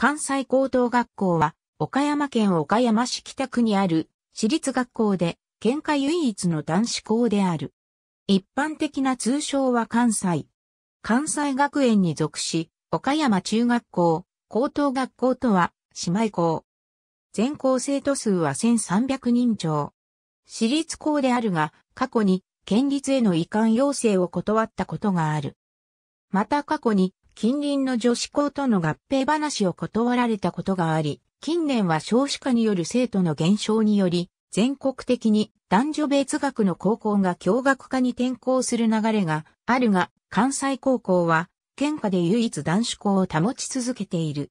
関西高等学校は、岡山県岡山市北区にある私立学校で、県下唯一の男子校である。一般的な通称は関西。関西学園に属し、岡山中学校、高等学校とは、姉妹校。全校生徒数は1300人超。私立校であるが、過去に県立への移管要請を断ったことがある。また過去に近隣の女子校との合併話を断られたことがあり、近年は少子化による生徒の減少により、全国的に男女別学の高校が共学化に転校する流れがあるが、関西高校は、県下で唯一男子校を保ち続けている。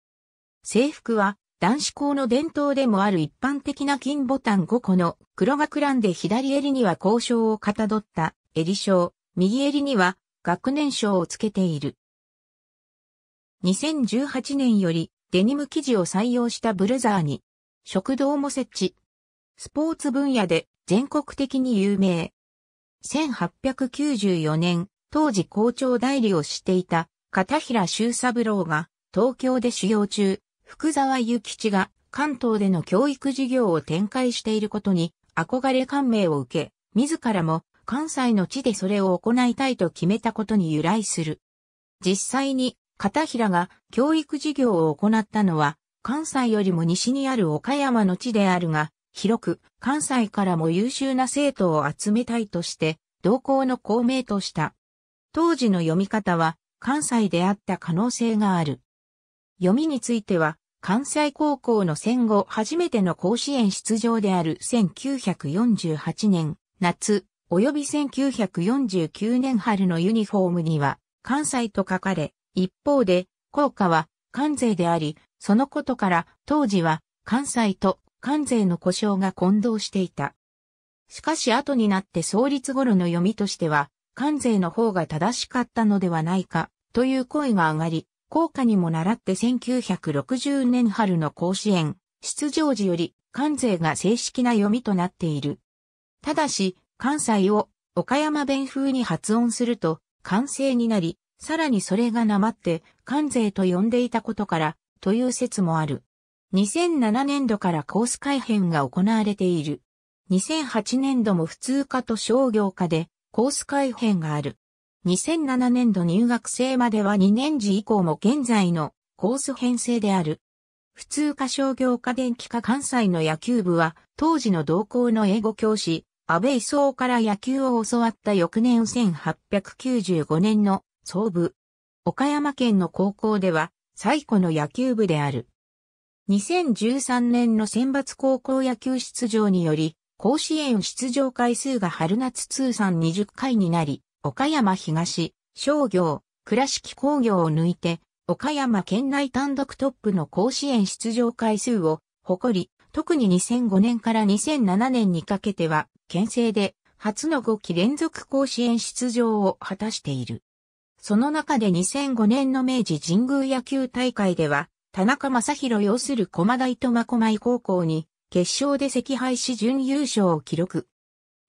制服は、男子校の伝統でもある一般的な金ボタン5個の黒学ランで左襟には交渉をかたどった襟章、右襟には学年章をつけている。2018年よりデニム生地を採用したブルザーに、食堂も設置。スポーツ分野で全国的に有名。1894年、当時校長代理をしていた片平修三郎が東京で修行中、福沢諭吉が関東での教育事業を展開していることに憧れ感銘を受け、自らも関西の地でそれを行いたいと決めたことに由来する。実際に片平が教育事業を行ったのは、関西よりも西にある岡山の地であるが、広く関西からも優秀な生徒を集めたいとして、同校の公明とした。当時の読み方は関西であった可能性がある。読みについては、関西高校の戦後初めての甲子園出場である1948年夏、及び1949年春のユニフォームには、関西と書かれ、一方で、効果は関税であり、そのことから当時は関西と関税の故障が混同していた。しかし後になって創立頃の読みとしては、関税の方が正しかったのではないか、という声が上がり、効果にも倣って1960年春の甲子園、出場時より関税が正式な読みとなっている。ただし、関西を岡山弁風に発音すると、完成になり、さらにそれがなまって、関税と呼んでいたことから、という説もある。2007年度からコース改編が行われている。2008年度も普通科と商業科でコース改編がある。2007年度入学生までは2年次以降も現在のコース編成である。普通科商業科電気科関西の野球部は当時の同校の英語教師、安倍総から野球を教わった翌年1895年の総部。岡山県の高校では最古の野球部である。2013年の選抜高校野球出場により、甲子園出場回数が春夏通算20回になり、岡山東、商業、倉敷工業を抜いて、岡山県内単独トップの甲子園出場回数を誇り、特に2005年から2007年にかけては、県政で初の5期連続甲子園出場を果たしている。その中で2005年の明治神宮野球大会では、田中正宏要する駒大真駒井高校に、決勝で惜敗し準優勝を記録。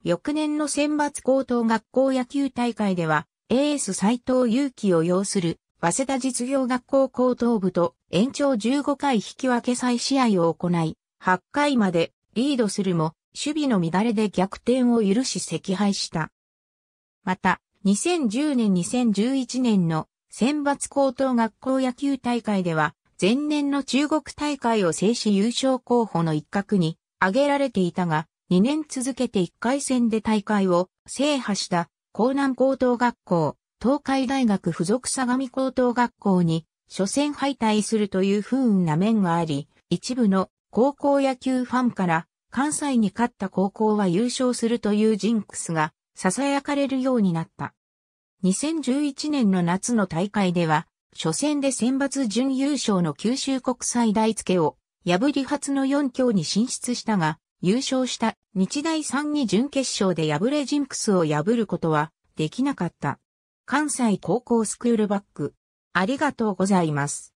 翌年の選抜高等学校野球大会では、エース斎藤祐樹を要する、早稲田実業学校高等部と延長15回引き分け再試合を行い、8回までリードするも、守備の乱れで逆転を許し惜敗した。また、2010年2011年の選抜高等学校野球大会では、前年の中国大会を制し優勝候補の一角に挙げられていたが、2年続けて1回戦で大会を制覇した江南高等学校、東海大学附属相模高等学校に初戦敗退するという不運な面があり、一部の高校野球ファンから関西に勝った高校は優勝するというジンクスが囁かれるようになった。2011年の夏の大会では、初戦で選抜準優勝の九州国際大付けを破り初の4強に進出したが、優勝した日大3に準決勝で敗れジンクスを破ることはできなかった。関西高校スクールバック。ありがとうございます。